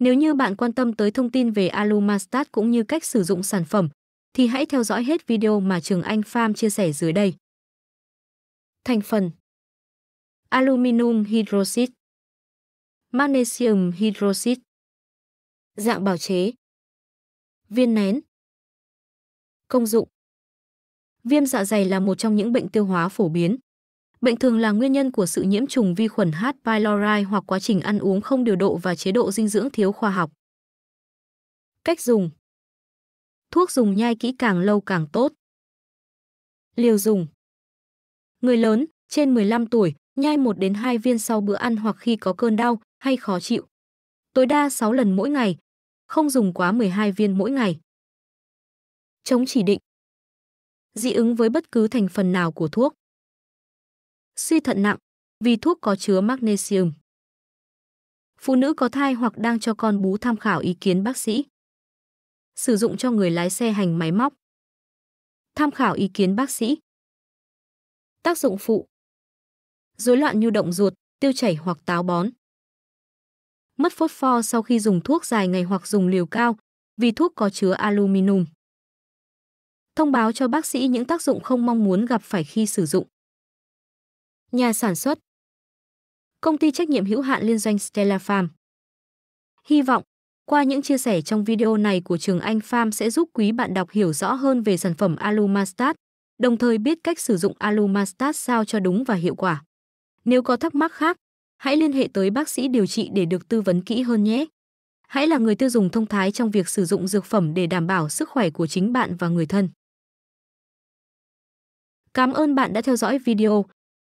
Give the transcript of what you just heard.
Nếu như bạn quan tâm tới thông tin về Alumastat cũng như cách sử dụng sản phẩm, thì hãy theo dõi hết video mà Trường Anh Farm chia sẻ dưới đây. Thành phần Aluminum hydroxide Magnesium hydroxide Dạng bào chế Viên nén Công dụng Viêm dạ dày là một trong những bệnh tiêu hóa phổ biến. Bệnh thường là nguyên nhân của sự nhiễm trùng vi khuẩn H. pylori hoặc quá trình ăn uống không điều độ và chế độ dinh dưỡng thiếu khoa học. Cách dùng Thuốc dùng nhai kỹ càng lâu càng tốt. Liều dùng Người lớn, trên 15 tuổi, nhai 1 đến 2 viên sau bữa ăn hoặc khi có cơn đau hay khó chịu. Tối đa 6 lần mỗi ngày, không dùng quá 12 viên mỗi ngày. Chống chỉ định Dị ứng với bất cứ thành phần nào của thuốc suy thận nặng vì thuốc có chứa magnesium. Phụ nữ có thai hoặc đang cho con bú tham khảo ý kiến bác sĩ. Sử dụng cho người lái xe hành máy móc. Tham khảo ý kiến bác sĩ. Tác dụng phụ. Rối loạn nhu động ruột, tiêu chảy hoặc táo bón. Mất phốt pho sau khi dùng thuốc dài ngày hoặc dùng liều cao vì thuốc có chứa aluminum. Thông báo cho bác sĩ những tác dụng không mong muốn gặp phải khi sử dụng. Nhà sản xuất Công ty trách nhiệm hữu hạn liên doanh Stella Farm Hy vọng, qua những chia sẻ trong video này của Trường Anh Farm sẽ giúp quý bạn đọc hiểu rõ hơn về sản phẩm Alumastat, đồng thời biết cách sử dụng Alumastat sao cho đúng và hiệu quả. Nếu có thắc mắc khác, hãy liên hệ tới bác sĩ điều trị để được tư vấn kỹ hơn nhé. Hãy là người tiêu dùng thông thái trong việc sử dụng dược phẩm để đảm bảo sức khỏe của chính bạn và người thân. Cảm ơn bạn đã theo dõi video.